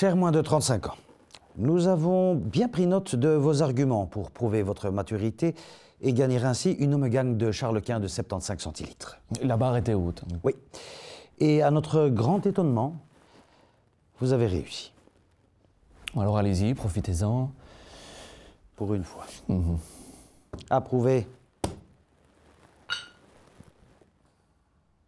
Chers moins de 35 ans, nous avons bien pris note de vos arguments pour prouver votre maturité et gagner ainsi une homme de Charles Quint de 75 centilitres. La barre était haute. Oui. Et à notre grand étonnement, vous avez réussi. Alors allez-y, profitez-en. Pour une fois. Approuvé. Mhm.